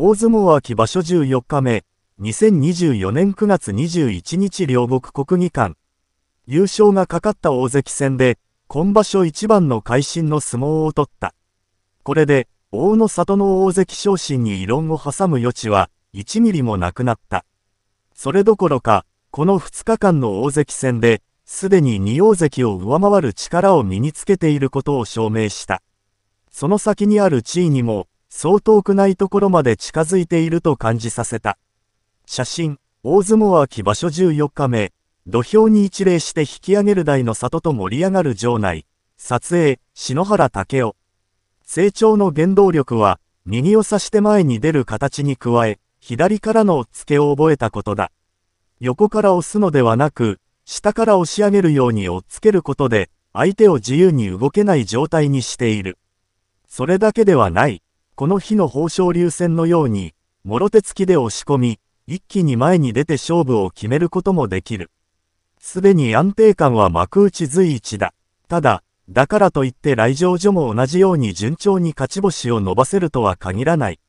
大相撲秋場所14日目、2024年9月21日両国国技館。優勝がかかった大関戦で、今場所一番の会心の相撲を取った。これで、大の里の大関昇進に異論を挟む余地は、1ミリもなくなった。それどころか、この2日間の大関戦で、すでに2大関を上回る力を身につけていることを証明した。その先にある地位にも、そう遠くないところまで近づいていると感じさせた。写真、大相撲秋場所14日目、土俵に一礼して引き上げる台の里と盛り上がる場内。撮影、篠原武雄。成長の原動力は、右を差して前に出る形に加え、左からの付けを覚えたことだ。横から押すのではなく、下から押し上げるように押っつけることで、相手を自由に動けない状態にしている。それだけではない。この日の豊昇龍戦のように、もろ手つきで押し込み、一気に前に出て勝負を決めることもできる。すでに安定感は幕内随一だ。ただ、だからといって来場所も同じように順調に勝ち星を伸ばせるとは限らない。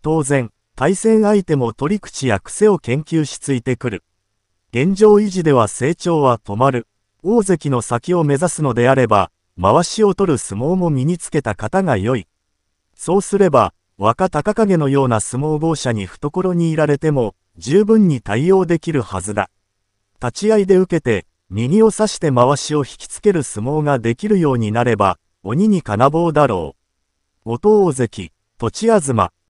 当然、対戦相手も取り口や癖を研究しついてくる。現状維持では成長は止まる。大関の先を目指すのであれば、回しを取る相撲も身につけた方が良い。そうすれば、若隆景のような相撲豪者に懐にいられても、十分に対応できるはずだ。立ち合いで受けて、右を刺して回しを引きつける相撲ができるようになれば、鬼に金棒だろう。音大関、土地東、